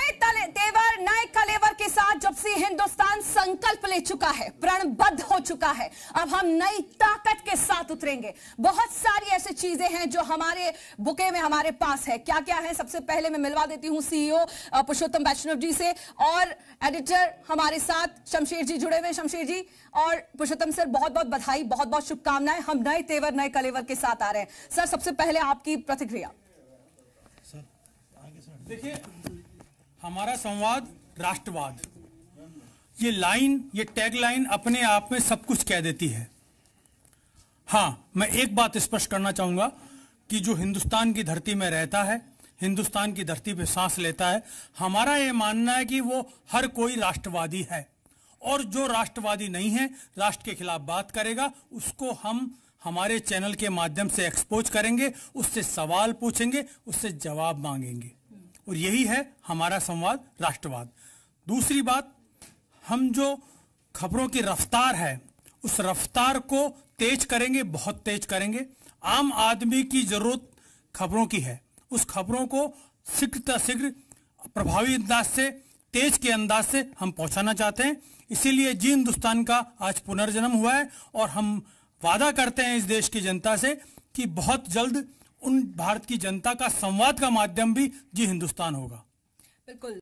नए तेवर नए कलेवर के साथ जब से हिंदुस्तान संकल्प ले चुका है प्रणबद्ध हो चुका है अब हम नई ताकत के साथ उतरेंगे बहुत सारी ऐसी चीजें हैं जो हमारे बुके में हमारे पास है क्या क्या है सबसे पहले मैं मिलवा देती हूँ सीईओ e पुरुषोत्तम वैष्णव जी से और एडिटर हमारे साथ शमशेर जी जुड़े हुए शमशेर जी और पुरुषोत्तम सर बहुत बहुत बधाई बहुत बहुत शुभकामनाएं हम नए तेवर नए कलेवर के साथ आ रहे हैं सर सबसे पहले आपकी प्रतिक्रिया देखिए हमारा संवाद राष्ट्रवाद ये लाइन ये टैग लाइन अपने आप में सब कुछ कह देती है हाँ मैं एक बात स्पष्ट करना चाहूंगा कि जो हिंदुस्तान की धरती में रहता है हिंदुस्तान की धरती पे सांस लेता है हमारा ये मानना है कि वो हर कोई राष्ट्रवादी है और जो राष्ट्रवादी नहीं है राष्ट्र के खिलाफ बात करेगा उसको हम हमारे चैनल के माध्यम से एक्सपोज करेंगे उससे सवाल पूछेंगे उससे जवाब मांगेंगे और यही है हमारा संवाद राष्ट्रवाद दूसरी बात हम जो खबरों की रफ्तार है उस रफ्तार को तेज करेंगे बहुत तेज करेंगे आम आदमी की जरूरत खबरों की है उस खबरों को शीघ्र प्रभावी अंदाज से तेज के अंदाज से हम पहुंचाना चाहते हैं इसीलिए जी हिंदुस्तान का आज पुनर्जन्म हुआ है और हम वादा करते हैं इस देश की जनता से कि बहुत जल्द उन भारत की जनता का संवाद का माध्यम भी जी हिंदुस्तान होगा बिल्कुल